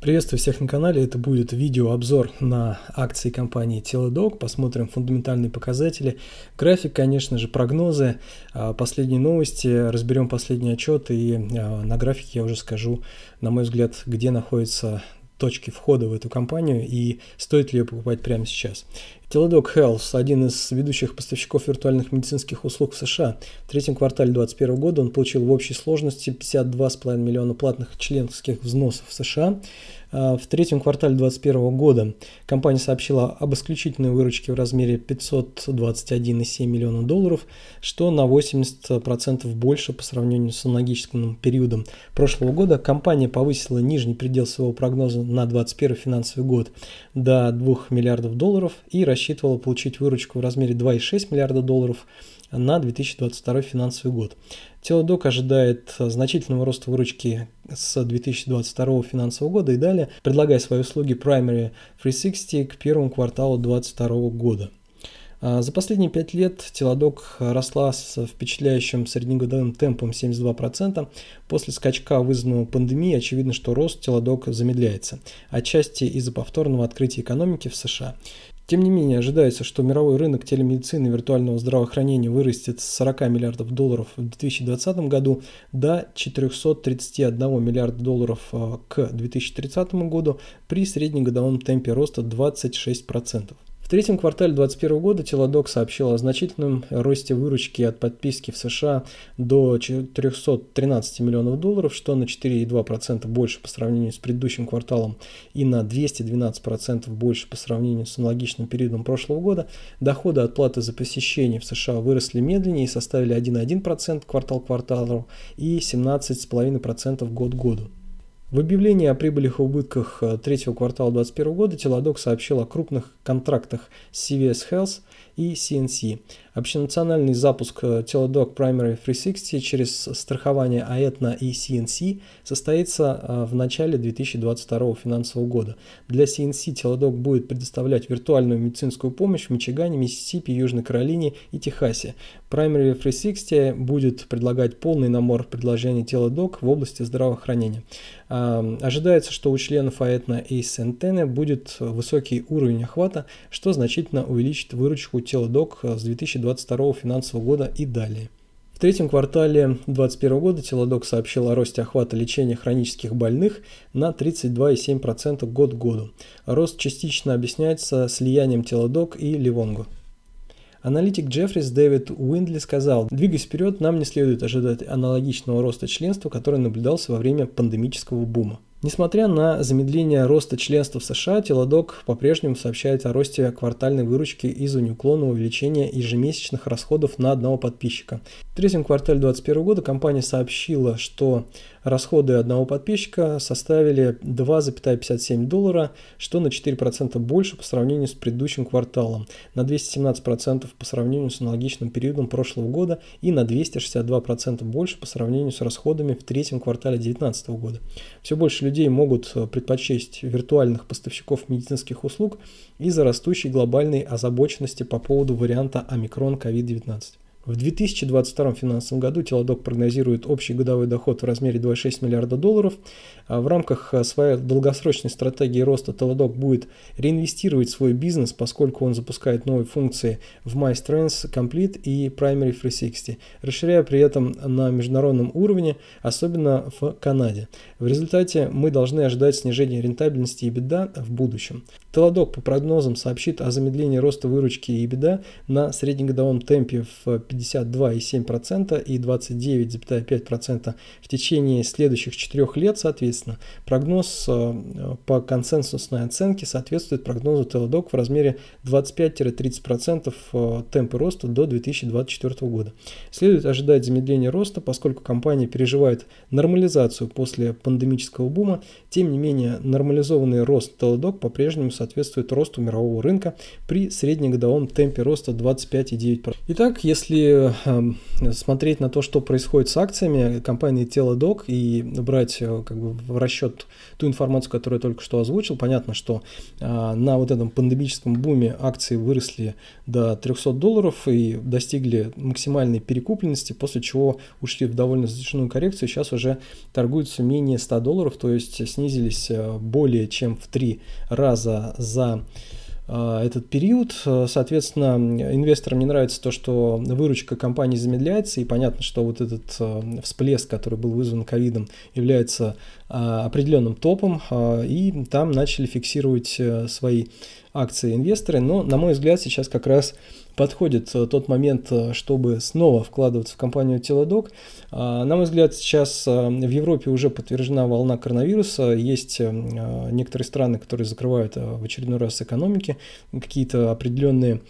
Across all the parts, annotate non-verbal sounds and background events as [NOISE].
Приветствую всех на канале, это будет видеообзор на акции компании Teledoc, посмотрим фундаментальные показатели, график, конечно же, прогнозы, а, последние новости, разберем последний отчет и а, на графике я уже скажу, на мой взгляд, где находится точки входа в эту компанию и стоит ли ее покупать прямо сейчас. Teledoc Health, один из ведущих поставщиков виртуальных медицинских услуг в США, в третьем квартале 2021 года он получил в общей сложности 52,5 миллиона платных членских взносов в США. А, в третьем квартале 2021 года компания сообщила об исключительной выручке в размере 521,7 миллиона долларов, что на 80% больше по сравнению с аналогичным периодом прошлого года. Компания повысила нижний предел своего прогноза на 2021 финансовый год до 2 миллиардов долларов и рассчитывает рассчитывала получить выручку в размере 2,6 миллиарда долларов на 2022 финансовый год. Телодок ожидает значительного роста выручки с 2022 финансового года и далее, предлагая свои услуги Primary 360 к первому кварталу 2022 года. А, за последние пять лет Телодок росла с впечатляющим среднегодовым темпом 72%. После скачка, вызванного пандемией, очевидно, что рост Телодок замедляется, отчасти из-за повторного открытия экономики в США. Тем не менее, ожидается, что мировой рынок телемедицины и виртуального здравоохранения вырастет с 40 миллиардов долларов в 2020 году до 431 миллиарда долларов э, к 2030 году при среднегодовом темпе роста 26%. В третьем квартале 2021 года Телодок сообщил о значительном росте выручки от подписки в США до 413 миллионов долларов, что на 4,2% больше по сравнению с предыдущим кварталом и на 212% больше по сравнению с аналогичным периодом прошлого года. Доходы от платы за посещение в США выросли медленнее и составили 1,1% квартал к кварталу и 17,5% год к году. В объявлении о прибылях и убытках э, третьего квартала 2021 года Теладок сообщил о крупных контрактах CVS Health и CNC, Общенациональный запуск э, Teledoc Primary 360 через страхование Aetna и CNC состоится э, в начале 2022 финансового года. Для CNC Teledoc будет предоставлять виртуальную медицинскую помощь в Мичигане, Миссисипи, Южной Каролине и Техасе. Primary 360 будет предлагать полный набор предложений Teledoc в области здравоохранения. Ожидается, что у членов Aetna и Centene будет высокий уровень охвата, что значительно увеличит выручку Teledoc э, с 2020 2022 финансового года и далее. В третьем квартале 2021 года Телодок сообщил о росте охвата лечения хронических больных на 32,7% год к году. Рост частично объясняется слиянием Телодок и Ливонго. Аналитик Джеффрис Дэвид Уиндли сказал, двигаясь вперед, нам не следует ожидать аналогичного роста членства, который наблюдался во время пандемического бума. Несмотря на замедление роста членства в США, Телодок по-прежнему сообщает о росте квартальной выручки из-за неуклонного увеличения ежемесячных расходов на одного подписчика. В третьем квартале 2021 года компания сообщила, что Расходы одного подписчика составили 2,57 доллара, что на 4% больше по сравнению с предыдущим кварталом, на 217% по сравнению с аналогичным периодом прошлого года и на 262% больше по сравнению с расходами в третьем квартале 2019 года. Все больше людей могут предпочесть виртуальных поставщиков медицинских услуг из-за растущей глобальной озабоченности по поводу варианта омикрон COVID-19. В 2022 финансовом году Телодок прогнозирует общий годовой доход в размере 2,6 миллиарда долларов. А в рамках а, своей долгосрочной стратегии роста Телодок будет реинвестировать свой бизнес, поскольку он запускает новые функции в MyStrengths Complete и Primary 360, расширяя при этом на международном уровне, особенно в Канаде. В результате мы должны ожидать снижения рентабельности и беда в будущем. Телодок по прогнозам сообщит о замедлении роста выручки и беда на среднегодовом темпе в 52,7% и 29,5% в течение следующих четырех лет, соответственно. Прогноз э, по консенсусной оценке соответствует прогнозу Телодок в размере 25-30% э, темпы роста до 2024 года. Следует ожидать замедления роста, поскольку компания переживает нормализацию после пандемического бума. Тем не менее, нормализованный рост Телодок по-прежнему соответствует росту мирового рынка при среднегодовом темпе роста 25,9%. Итак, если если эм, смотреть на то, что происходит с акциями компании Телодок и брать э, как бы, в расчет ту информацию, которую я только что озвучил, понятно, что э, на вот этом пандемическом буме акции выросли до 300 долларов и достигли максимальной перекупленности, после чего ушли в довольно затяжную коррекцию. Сейчас уже торгуются менее 100 долларов, то есть снизились э, более чем в три раза за Э, этот период. Э, соответственно, инвесторам не нравится то, что выручка компании замедляется, и понятно, что вот этот э, всплеск, который был вызван ковидом, является определенным топом, и там начали фиксировать свои акции инвесторы, но, на мой взгляд, сейчас как раз подходит э, тот момент, э, чтобы снова вкладываться в компанию Телодок. А, на мой взгляд, сейчас э, в Европе уже подтверждена волна коронавируса. Есть некоторые страны, которые закрывают в очередной раз экономики, какие-то определенные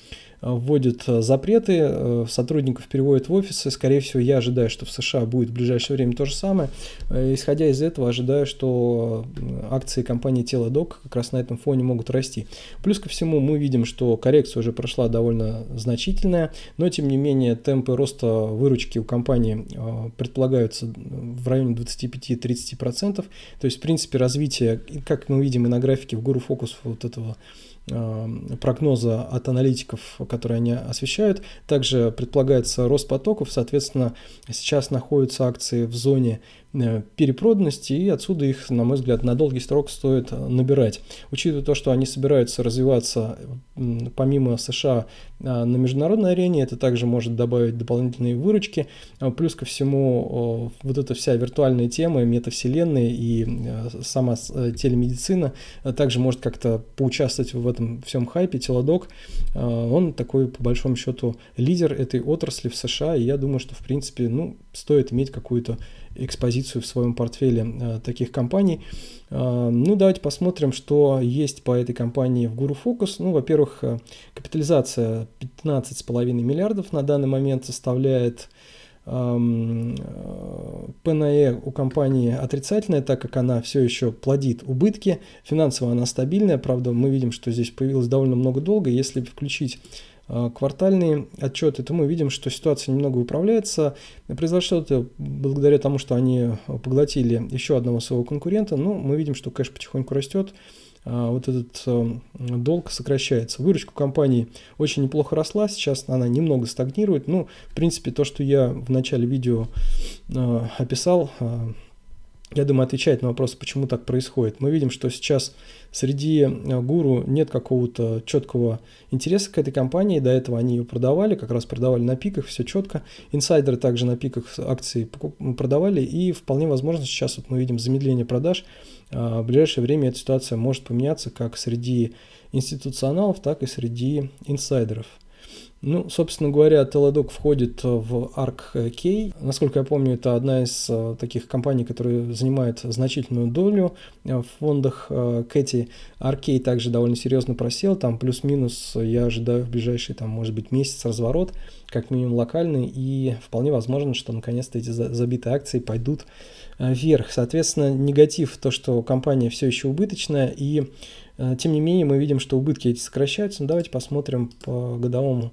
Э, Вводят э, запреты, э, сотрудников переводят в офисы. Скорее всего, я ожидаю, что в США будет в ближайшее время то же самое. Исходя из этого, ожидаю, что акции компании Телодок как раз на этом фоне могут расти. Плюс ко всему, мы видим, что коррекция уже прошла довольно значительная, но тем не менее темпы роста выручки у компании предполагаются в районе 25-30%. То есть, в принципе, развитие, как мы видим и на графике в Guru Focus вот этого Эм, прогноза от аналитиков, которые они освещают. Также предполагается рост потоков, соответственно, сейчас находятся акции в зоне Э, перепроданности, и отсюда их, на мой взгляд, на долгий срок стоит э, набирать. Учитывая то, что они собираются развиваться помимо США э, на международной арене, это также может добавить дополнительные выручки. Плюс ко всему, вот эта вся виртуальная тема метавселенной и сама телемедицина также может как-то поучаствовать в этом всем хайпе. Телодок, он такой, по большому счету, лидер этой отрасли в США, и я думаю, что, в принципе, ну, стоит иметь какую-то экспозицию в своем портфеле э, таких компаний. Э, ну, давайте посмотрим, что есть по этой компании в Guru Focus. Ну, во-первых, э, капитализация 15,5 миллиардов на данный момент составляет эм, ПНЕ у компании отрицательная, так как она все еще плодит убытки. Финансово она стабильная, правда, мы видим, что здесь появилось довольно много долга. Если включить а, квартальные отчеты, то мы видим, что ситуация немного управляется. Произошло это благодаря тому, что они а, поглотили еще одного своего конкурента, но ну, мы видим, что кэш потихоньку растет, а, вот этот долг сокращается. Выручка компании очень неплохо росла, сейчас она немного стагнирует. Ну, в принципе, то, что я в начале видео описал, я думаю, отвечает на вопрос, почему так происходит. Мы видим, что сейчас среди э, гуру нет какого-то четкого интереса к этой компании. До этого они ее продавали, как раз продавали на пиках, все четко. Инсайдеры также на пиках акции продавали. И вполне возможно, сейчас вот мы видим замедление продаж. А, в ближайшее время эта ситуация может поменяться как среди институционалов, так и среди инсайдеров. Ну, собственно говоря, Teledoc входит в ArcK. Насколько я помню, это одна из э, таких компаний, которая занимает значительную долю э, в фондах э, Кэти. ArcK также довольно серьезно просел, там плюс-минус, я ожидаю в ближайший, там, может быть, месяц разворот, как минимум локальный, и вполне возможно, что наконец-то эти забитые акции пойдут вверх. Соответственно, негатив то, что компания все еще убыточная, и тем не менее мы видим, что убытки эти сокращаются. Ну, давайте посмотрим по годовому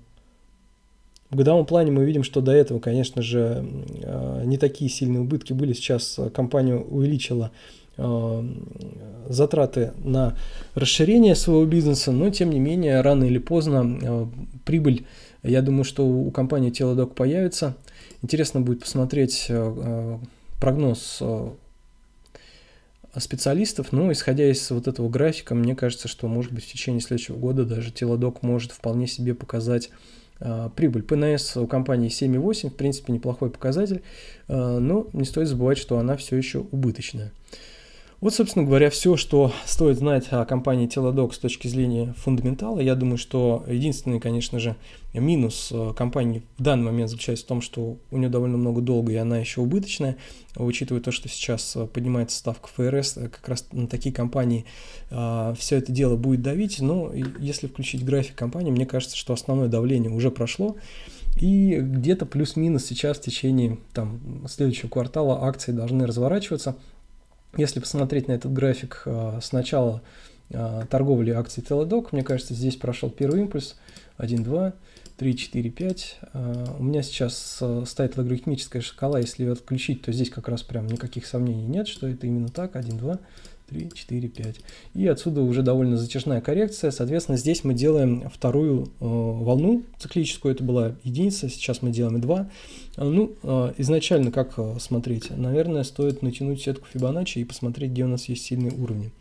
в годовом плане мы видим, что до этого, конечно же, а, не такие сильные убытки были. Сейчас компания увеличила а, затраты на расширение своего бизнеса, но тем не менее, рано или поздно а, прибыль, я думаю, что у компании Телодок появится. Интересно будет посмотреть прогноз специалистов, но исходя из вот этого графика, мне кажется, что может быть в течение следующего года даже Телодок может вполне себе показать а, прибыль ПНС у компании 7,8, в принципе, неплохой показатель, а, но не стоит забывать, что она все еще убыточная. Вот, собственно говоря, все, что стоит знать о компании Телодок с точки зрения фундаментала. Я думаю, что единственный, конечно же, минус э, компании в данный момент заключается в том, что у нее довольно много долга, и она еще убыточная. Учитывая то, что сейчас э, поднимается ставка ФРС, э, как раз на такие компании все это дело будет давить. Но если включить график компании, мне кажется, что основное давление уже прошло. И где-то плюс-минус сейчас в течение там, следующего квартала акции должны разворачиваться – если посмотреть на этот график э, с начала э, торговли акций Теледок, мне кажется, здесь прошел первый импульс 1, 2, 3, 4, 5. У меня сейчас э, стоит логарифмическая шкала, если ее отключить, то здесь как раз прям никаких сомнений нет, что это именно так, 1, 2, 3, 4, 5. И отсюда уже довольно затяжная коррекция. Соответственно, здесь мы делаем вторую э, волну циклическую. Это была единица, сейчас мы делаем 2. А, ну, э, изначально как э, смотреть? Наверное, стоит натянуть сетку Фибоначчи и посмотреть, где у нас есть сильные уровни.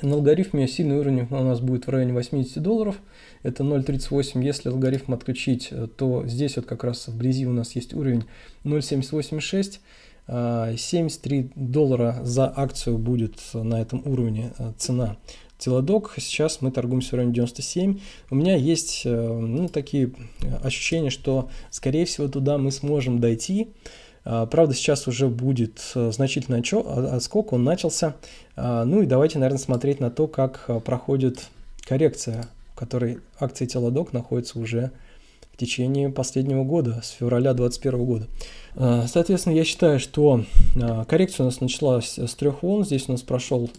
На алгоритме сильный уровень у нас будет в районе 80 долларов. Это 0.38. Если алгоритм отключить, э, то здесь вот как раз вблизи у нас есть уровень 0.786. 73 а, доллара за акцию будет на этом уровне а, цена. Телодок, сейчас мы торгуемся в районе 97. У меня есть э, ну, такие ощущения, что, скорее всего, туда мы сможем дойти. А, правда, сейчас уже будет э, значительный отскок, он начался. Ну и давайте, наверное, смотреть на то, как э, проходит коррекция, в которой акции Телодок находится уже в течение последнего года, с февраля 2021 года. А, соответственно, я считаю, что а, коррекция у нас началась с трех волн. Здесь у нас прошел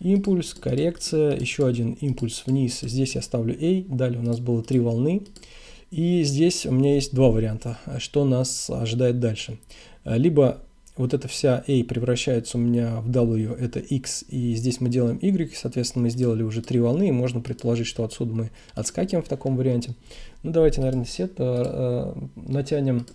импульс, коррекция, еще один импульс вниз. Здесь я ставлю A, далее у нас было три волны. И здесь у меня есть два варианта, что нас ожидает дальше. Либо вот эта вся A превращается у меня в W, это X, и здесь мы делаем Y, соответственно, мы сделали уже три волны, и можно предположить, что отсюда мы отскакиваем в таком варианте. Ну, давайте, наверное, сет э, э натянем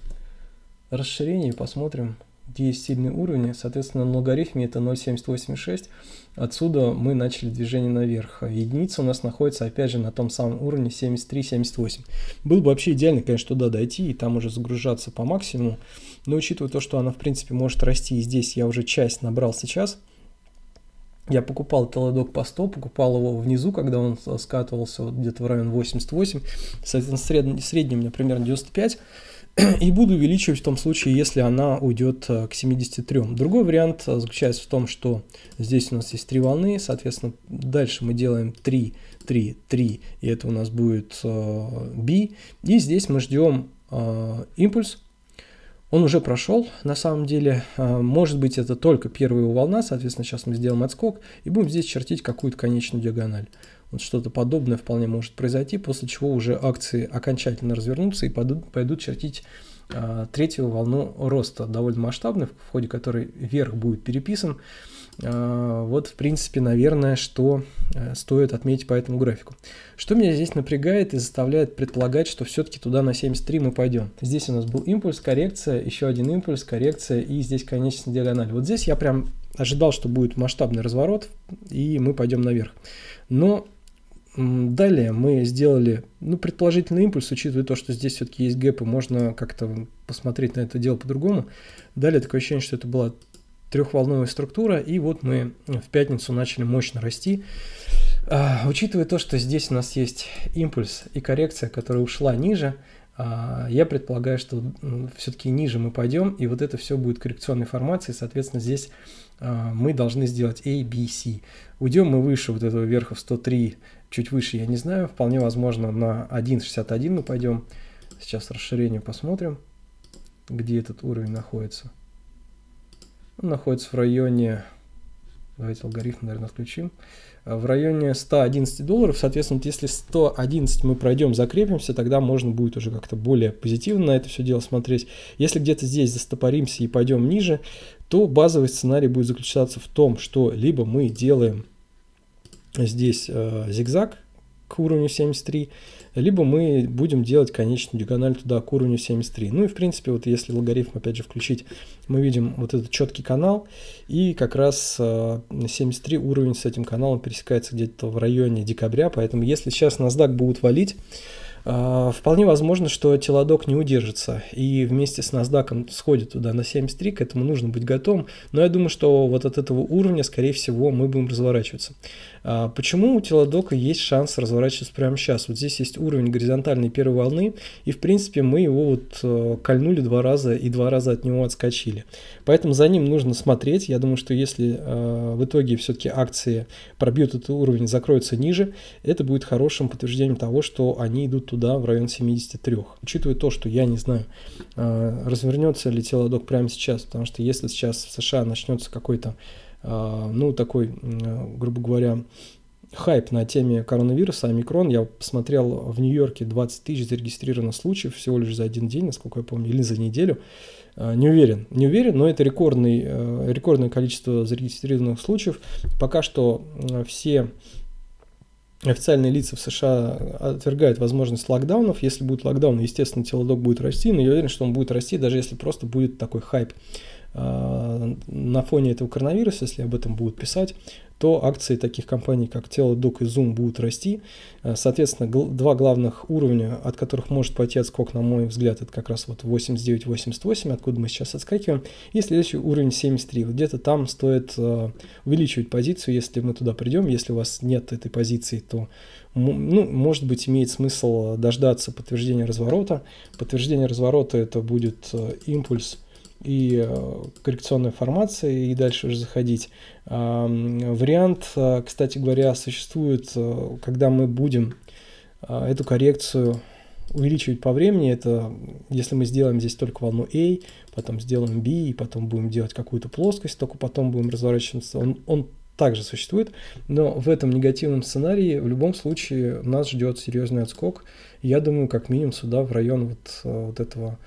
расширение и посмотрим где есть сильные уровни, соответственно, на логарифме это 0,786, отсюда мы начали движение наверх. Единица у нас находится, опять же, на том самом уровне 73-78. Было бы вообще идеально, конечно, туда дойти и там уже загружаться по максимуму, но учитывая то, что она, в принципе, может расти, и здесь я уже часть набрал сейчас, я покупал телодок по 100, покупал его внизу, когда он скатывался вот где-то в район 88, соответственно, средний, средний у меня примерно 95, [CLEARS THROAT] и буду увеличивать в том случае, если она уйдет э, к 73. Другой вариант э, заключается в том, что здесь у нас есть три волны, соответственно, дальше мы делаем 3, 3, 3, и это у нас будет B, э, и здесь мы ждем импульс, он уже прошел, на самом деле, может быть, это только первая его волна, соответственно, сейчас мы сделаем отскок и будем здесь чертить какую-то конечную диагональ. Вот что-то подобное вполне может произойти, после чего уже акции окончательно развернутся и пойдут, пойдут чертить а, третью волну роста, довольно масштабной, в ходе которой верх будет переписан. А, вот, в принципе, наверное, что э, стоит отметить по этому графику. Что меня здесь напрягает и заставляет предполагать, что все-таки туда на 73 мы пойдем. Здесь у нас был импульс, коррекция, еще один импульс, коррекция и здесь конечная диагональ. Вот здесь я прям ожидал, что будет масштабный разворот и мы пойдем наверх. Но Далее мы сделали, ну, предположительный импульс, учитывая то, что здесь все-таки есть гэп, и можно как-то посмотреть на это дело по-другому. Далее такое ощущение, что это была трехволновая структура, и вот мы в пятницу начали мощно расти. А, учитывая то, что здесь у нас есть импульс и коррекция, которая ушла ниже, а, я предполагаю, что все-таки ниже мы пойдем, и вот это все будет коррекционной формацией, соответственно, здесь а, мы должны сделать A, B, C. Уйдем мы выше вот этого верха в 103, чуть выше, я не знаю, вполне возможно на 1.61 мы пойдем. Сейчас расширение посмотрим, где этот уровень находится. Он находится в районе Давайте алгоритм, наверное, включим. Э, в районе 111 долларов, соответственно, если 111 мы пройдем, закрепимся, тогда можно будет уже как-то более позитивно на это все дело смотреть. Если где-то здесь застопоримся и пойдем ниже, то базовый сценарий будет заключаться в том, что либо мы делаем здесь э, зигзаг, к уровню 73, либо мы будем делать конечную диагональ туда к уровню 73. Ну и в принципе, вот если логарифм опять же включить, мы видим вот этот четкий канал, и как раз 73 э, уровень с этим каналом пересекается где-то в районе декабря, поэтому если сейчас NASDAQ будут валить, а, вполне возможно, что телодок не удержится и вместе с NASDAQ сходит туда на 73, к этому нужно быть готовым, но я думаю, что вот от этого уровня, скорее всего, мы будем разворачиваться. А, почему у телодока есть шанс разворачиваться прямо сейчас? Вот здесь есть уровень горизонтальной первой волны, и в принципе мы его вот э, кольнули два раза и два раза от него отскочили. Поэтому за ним нужно смотреть, я думаю, что если э, в итоге все-таки акции пробьют этот уровень, и закроются ниже, это будет хорошим подтверждением того, что они идут туда в район 73. Учитывая то, что я не знаю, а, развернется ли телодок прямо сейчас, потому что если сейчас в США начнется какой-то, а, ну, такой, грубо говоря, хайп на теме коронавируса, омикрон. Я посмотрел в Нью-Йорке 20 тысяч зарегистрировано случаев всего лишь за один день, насколько я помню, или за неделю. А, не уверен, не уверен, но это рекордный, э, рекордное количество зарегистрированных случаев. Пока что все официальные лица в США отвергают возможность локдаунов. Если будет локдаун, естественно, телодок будет расти, но я уверен, что он будет расти, даже если просто будет такой хайп а, на фоне этого коронавируса, если об этом будут писать, то акции таких компаний, как Teledoc и Zoom, будут расти. А, соответственно, гл два главных уровня, от которых может пойти отскок, на мой взгляд, это как раз вот 89-88, откуда мы сейчас отскакиваем, и следующий уровень 73. Вот где-то там стоит э, увеличивать позицию, если мы туда придем. Если у вас нет этой позиции, то, ну, может быть, имеет смысл дождаться подтверждения разворота. Подтверждение разворота – это будет э, импульс – и э, коррекционной формации и дальше уже заходить. А, вариант, э, кстати говоря, существует, э, когда мы будем эту коррекцию увеличивать по времени, это если мы сделаем здесь только волну A, потом сделаем B, и потом будем делать какую-то плоскость, только потом будем разворачиваться, он, он также существует, но в этом негативном сценарии в любом случае нас ждет серьезный отскок, я думаю, как минимум сюда в район вот, вот этого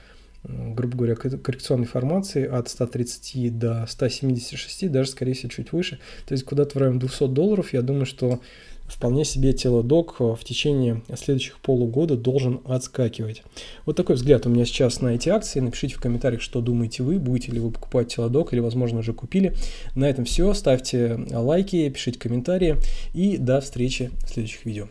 грубо говоря, коррекционной формации от 130 до 176, даже, скорее всего, чуть выше. То есть куда-то в районе 200 долларов, я думаю, что вполне себе телодок э, в течение следующих полугода должен отскакивать. Вот такой взгляд у меня сейчас на эти акции. Напишите в комментариях, что думаете вы, будете ли вы покупать телодок или, возможно, уже купили. На этом все. Ставьте лайки, пишите комментарии и до встречи в следующих видео.